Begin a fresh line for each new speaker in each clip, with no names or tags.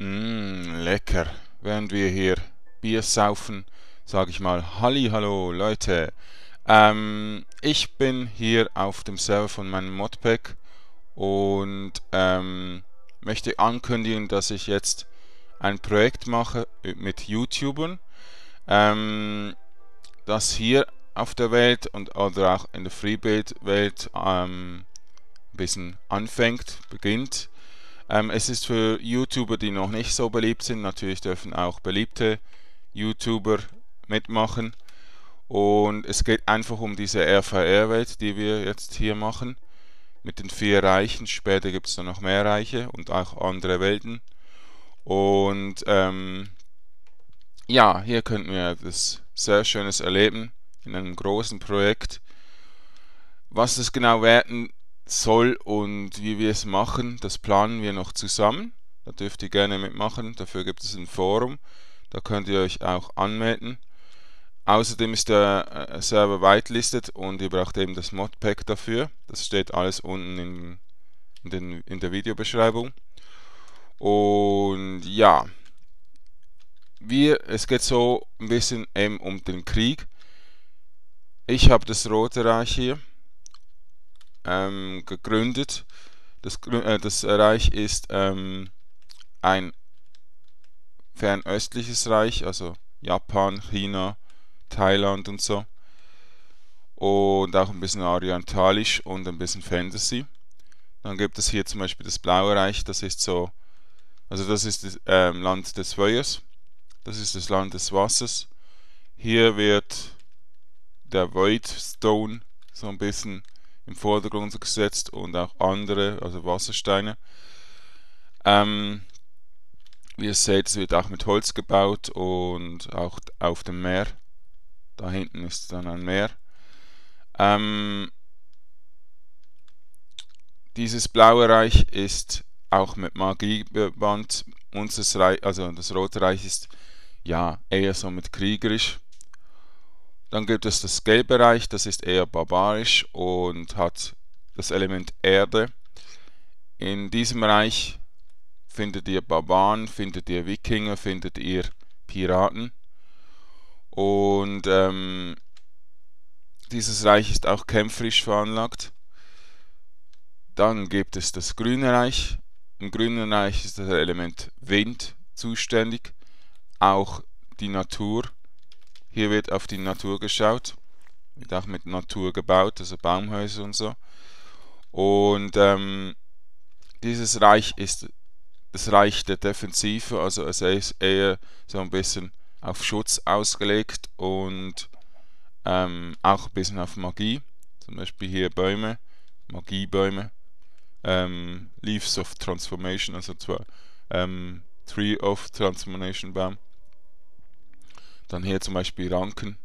Mm, lecker. Während wir hier Bier saufen, sage ich mal Halli, hallo Leute. Ähm, ich bin hier auf dem Server von meinem Modpack und ähm, möchte ankündigen, dass ich jetzt ein Projekt mache mit YouTubern, ähm, das hier auf der Welt und oder auch in der Freebuild-Welt ähm, ein bisschen anfängt, beginnt. Ähm, es ist für YouTuber, die noch nicht so beliebt sind, natürlich dürfen auch beliebte YouTuber mitmachen. Und es geht einfach um diese RVR-Welt, die wir jetzt hier machen. Mit den vier Reichen. Später gibt es dann noch mehr Reiche und auch andere Welten. Und ähm, ja, hier könnten wir etwas sehr schönes erleben in einem großen Projekt. Was es genau werden soll und wie wir es machen, das planen wir noch zusammen. Da dürft ihr gerne mitmachen. Dafür gibt es ein Forum. Da könnt ihr euch auch anmelden. Außerdem ist der äh, Server whitelisted und ihr braucht eben das Modpack dafür. Das steht alles unten in, in, den, in der Videobeschreibung. Und ja, wir, es geht so ein bisschen eben um den Krieg. Ich habe das rote Reich hier ähm, gegründet. Das, äh, das, Reich ist ähm, ein fernöstliches Reich, also Japan, China, Thailand und so. Und auch ein bisschen orientalisch und ein bisschen Fantasy. Dann gibt es hier zum Beispiel das Blaue Reich, das ist so, also das ist das äh, Land des Feuers, das ist das Land des Wassers. Hier wird der Voidstone so ein bisschen im Vordergrund gesetzt und auch andere, also Wassersteine. Ähm, wie ihr seht, es wird auch mit Holz gebaut und auch auf dem Meer. Da hinten ist dann ein Meer. Ähm, dieses blaue Reich ist auch mit Magie bewandt. Unser Reich, also das rote Reich ist ja eher so mit kriegerisch dann gibt es das gelbe Reich, das ist eher barbarisch und hat das Element Erde. In diesem Reich findet ihr Barbaren, findet ihr Wikinger, findet ihr Piraten. Und ähm, dieses Reich ist auch kämpferisch veranlagt. Dann gibt es das Grüne Reich. Im Grünen Reich ist das Element Wind zuständig, auch die Natur hier wird auf die Natur geschaut, wird auch mit Natur gebaut, also Baumhäuser und so. Und ähm, dieses Reich ist das Reich der Defensive, also es ist eher so ein bisschen auf Schutz ausgelegt und ähm, auch ein bisschen auf Magie. Zum Beispiel hier Bäume, Magiebäume, ähm, Leaves of Transformation, also zwar ähm, Tree of Transformation Baum. Dann hier zum Beispiel Ranken.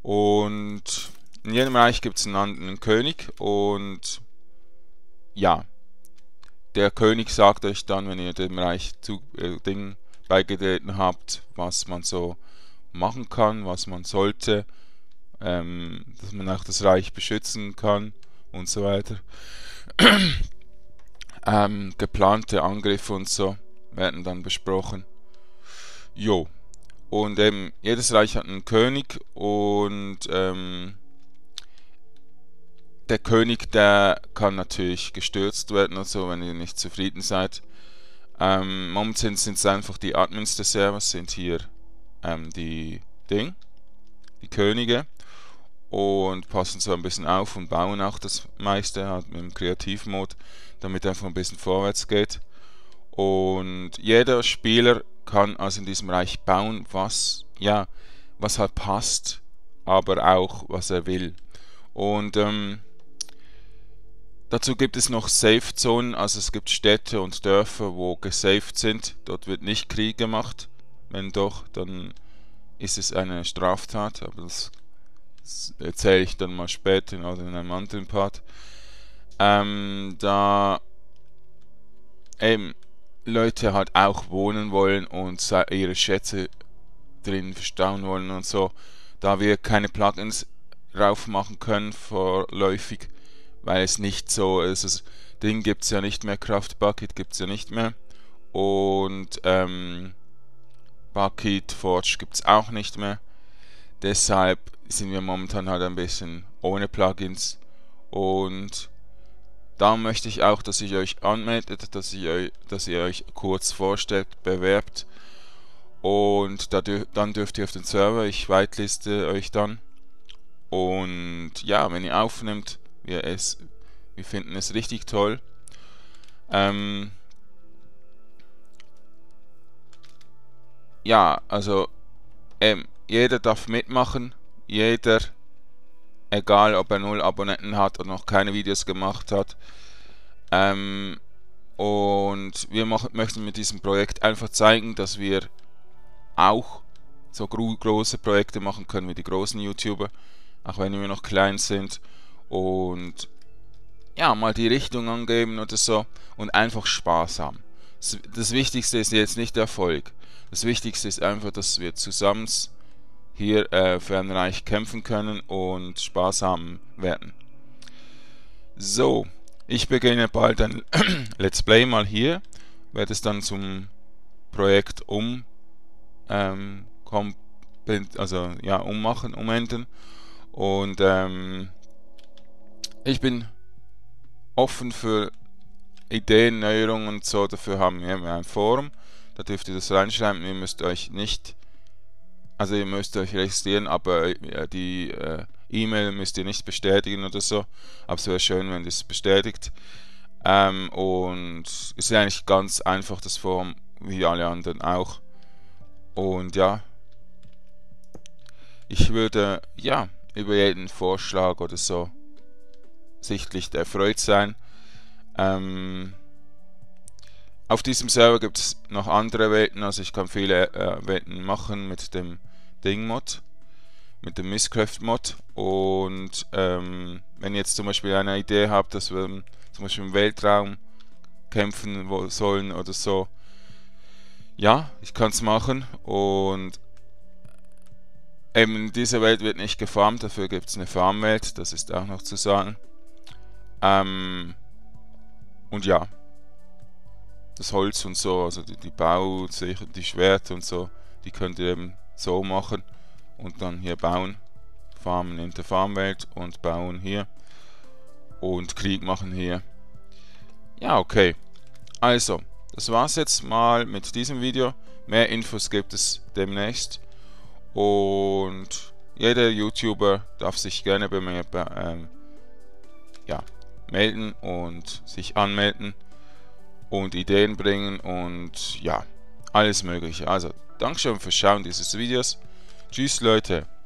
Und in jedem Reich gibt es einen anderen König und ja, der König sagt euch dann, wenn ihr dem Reich zu, äh, Ding beigetreten habt, was man so machen kann, was man sollte, ähm, dass man auch das Reich beschützen kann und so weiter. ähm, geplante Angriffe und so werden dann besprochen. Jo, und ähm, jedes Reich hat einen König und ähm, der König, der kann natürlich gestürzt werden und so, wenn ihr nicht zufrieden seid. Ähm, momentan sind es einfach die Admins des Servers, sind hier ähm, die Ding, die Könige und passen so ein bisschen auf und bauen auch das meiste halt mit dem Kreativmod, damit einfach ein bisschen vorwärts geht. Und jeder Spieler kann also in diesem Reich bauen, was, ja, was halt passt, aber auch was er will. Und ähm, dazu gibt es noch Safe Zonen, also es gibt Städte und Dörfer, wo gesaved sind. Dort wird nicht Krieg gemacht. Wenn doch, dann ist es eine Straftat, aber das erzähle ich dann mal später oder in einem anderen Part. Ähm, da eben, Leute halt auch wohnen wollen und ihre Schätze drin verstauen wollen und so. Da wir keine Plugins rauf machen können vorläufig, weil es nicht so ist. Das Ding gibt es ja nicht mehr, Kraft Bucket gibt es ja nicht mehr. Und ähm, Bucket Forge gibt es auch nicht mehr. Deshalb sind wir momentan halt ein bisschen ohne Plugins und da möchte ich auch, dass ihr euch anmeldet, dass ihr euch, dass ihr euch kurz vorstellt, bewerbt und dann dürft ihr auf den Server, ich whiteliste euch dann und ja, wenn ihr aufnimmt, wir, es, wir finden es richtig toll. Ähm, ja, also ähm, jeder darf mitmachen, jeder egal ob er null Abonnenten hat oder noch keine Videos gemacht hat. Ähm, und wir mach, möchten mit diesem Projekt einfach zeigen, dass wir auch so große Projekte machen können wie die großen YouTuber, auch wenn wir noch klein sind. Und ja, mal die Richtung angeben oder so und einfach Spaß haben. Das, das Wichtigste ist jetzt nicht der Erfolg. Das Wichtigste ist einfach, dass wir zusammen hier äh, für ein Reich kämpfen können und sparsam werden. So, ich beginne bald ein Let's Play mal hier, werde es dann zum Projekt um ähm, also ja ummachen, umenden und ähm, ich bin offen für Ideen, Neuerungen und so. Dafür haben wir ein Forum, da dürft ihr das reinschreiben. Ihr müsst euch nicht also ihr müsst euch registrieren, aber die äh, E-Mail müsst ihr nicht bestätigen oder so. Aber es wäre schön, wenn ihr es bestätigt. Ähm, und es ist eigentlich ganz einfach das Form, wie alle anderen auch. Und ja, ich würde ja über jeden Vorschlag oder so sichtlich erfreut sein. Ähm, auf diesem Server gibt es noch andere Welten, also ich kann viele äh, Welten machen mit dem Ding-Mod, mit dem Misscraft-Mod. Und ähm, wenn ihr jetzt zum Beispiel eine Idee habt, dass wir zum Beispiel im Weltraum kämpfen sollen oder so, ja, ich kann es machen. Und eben diese Welt wird nicht gefarmt, dafür gibt es eine Farmwelt, das ist auch noch zu sagen. Ähm, und ja, das Holz und so, also die, die Bau, die Schwerter und so, die könnt ihr eben so machen und dann hier bauen. Farmen in der Farmwelt und bauen hier. Und Krieg machen hier. Ja, okay. Also, das war's jetzt mal mit diesem Video. Mehr Infos gibt es demnächst. Und jeder YouTuber darf sich gerne bei mir ähm, ja, melden und sich anmelden und Ideen bringen und ja, alles mögliche. Also, Dankeschön fürs Schauen dieses Videos. Tschüss Leute.